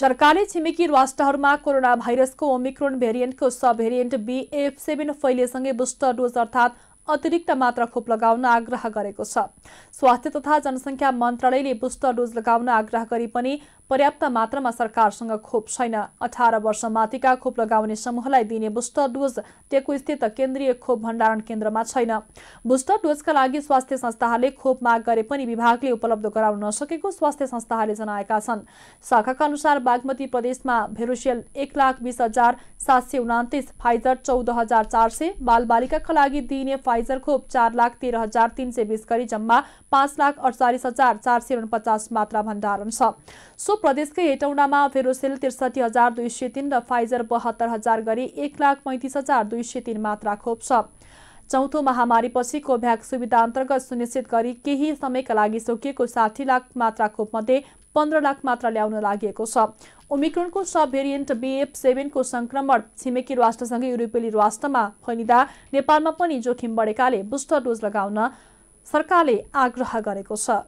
सरकारले छिमेकी राष्ट्रहरूमा कोरोना भाइरसको ओमिक्रोन भेरिएन्टको सब भेरिएन्ट बिएफ सेभेन फैलिएसँगै बुस्टर डोज अर्थात् अतिरिक्त मात्रा खोप लगाउन आग्रह गरेको छ स्वास्थ्य तथा जनसङ्ख्या मन्त्रालयले बुस्टर डोज लगाउन आग्रह गरे पनि पर्याप्त मात्रामा सरकारसँग खोप छैन अठार वर्ष माथिका खोप लगाउने समूहलाई दिने बुस्टर डोज टेकुस्थित केन्द्रीय खोप भण्डारण केन्द्रमा छैन बुस्टर डोजका लागि स्वास्थ्य संस्थाहरूले खोप माग गरे पनि विभागले उपलब्ध गराउन नसकेको स्वास्थ्य संस्थाहरूले जनाएका छन् शाखाका अनुसार बागमती प्रदेशमा भेरुसियल एक लाख बिस हजार सात सय उनातिस फाइजर चौध हजार चार सय बालबालिकाका लागि दिइने फाइजरको चार लाख तेह्र हजार तिन सय बिस गरी जम्मा पाँच लाख अडचालिस हजार चार सय उनपचास मात्रा भण्डारण छ सो प्रदेशकै हेटौँडामा फेरोसेल त्रिसठी हजार दुई सय तिन र फाइजर बहत्तर हजार गरी एक लाख पैँतिस हजार दुई सय तिन मात्रा खोप छ चौथो महामारीपछि कोभ्याक्स सुविधा अन्तर्गत सुनिश्चित गरी केही समयका लागि सोकिएको साठी लाख मात्रा खोपमध्ये पन्ध्र लाख मात्र ल्याउन लागेको छ ओमिक्रोनको सब भेरिएन्ट बिएफ सेभेनको संक्रमण छिमेकी राष्ट्रसँगै युरोपेली राष्ट्रमा फैलिँदा नेपालमा पनि जोखिम बढेकाले बुस्टर डोज लगाउन सरकारले आग्रह गरेको छ